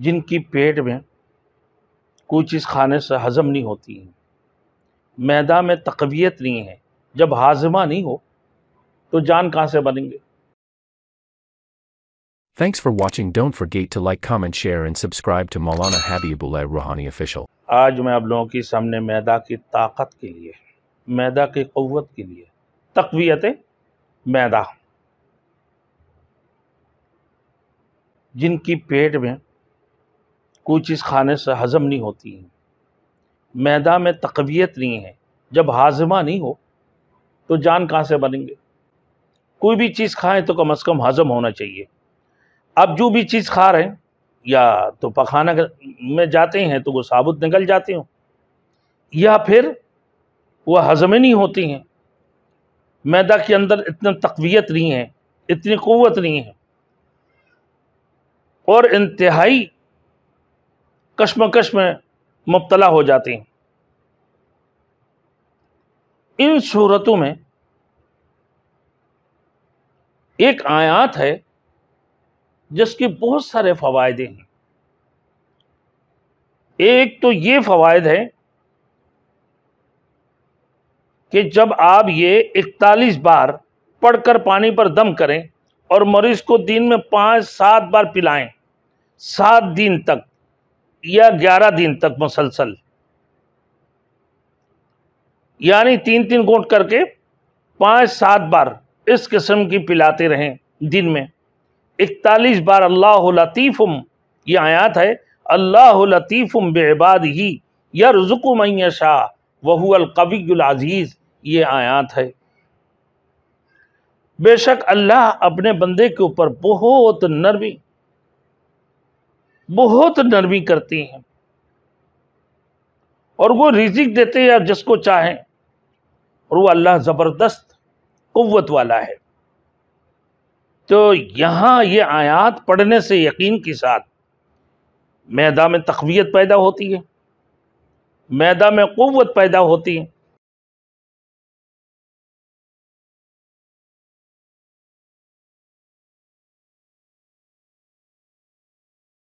जिनकी पेट में कोई चीज़ खाने से हज़म नहीं होती है मैदा में तकवीत नहीं है जब हाजमा नहीं हो तो जान कहाँ से बनेंगे Thanks for watching. Don't forget to like, comment, share and subscribe to Maulana Habibullah Rouhani Official. आज मैं आप लोगों के सामने मैदा की ताकत के लिए मैदा की क़वत के लिए तकवीत मैदा जिनकी पेट में कोई चीज़ खाने से हज़म नहीं होती है मैदा में तकवीत नहीं है जब हाजमा नहीं हो तो जान कहाँ से बनेंगे कोई भी चीज़ खाएं तो कम अज़ कम हज़म होना चाहिए अब जो भी चीज़ खा रहे हैं या तो पखाना में जाते हैं तो वो साबुत निकल जाते हो या फिर वह हज़में नहीं होती हैं मैदा के अंदर इतना तकवीत नहीं है इतनी क़वत नहीं है और इंतहाई कश्मकश में मुबतला हो जाती हैं इन सूरतों में एक आयात है जिसके बहुत सारे फ़वायदे हैं एक तो ये फ़वायद है कि जब आप ये इकतालीस बार पढ़कर पानी पर दम करें और मरीज़ को दिन में पाँच सात बार पिलाएं सात दिन तक या ग्यारह दिन तक मुसलसल यानी तीन तीन घोट करके पाँच सात बार इस किस्म की पिलाते रहें दिन में इकतालीस बार अल्लाह लतीफ़ुम यह आयात है अल्लाह लतीफ़ुम बेबाद ही या रजुकुमैया शाह वहुअलकवीज़ीज़ ये आयात है बेशक अल्लाह अपने बंदे के ऊपर बहुत नरमी बहुत नरमी करती हैं और वो रिजिक देते हैं आप जिसको चाहें और वो अल्लाह ज़बरदस्त कुत वाला है तो यहाँ ये आयात पढ़ने से यकीन के साथ मैदा में तकवीत पैदा होती है मैदा में कुत पैदा होती है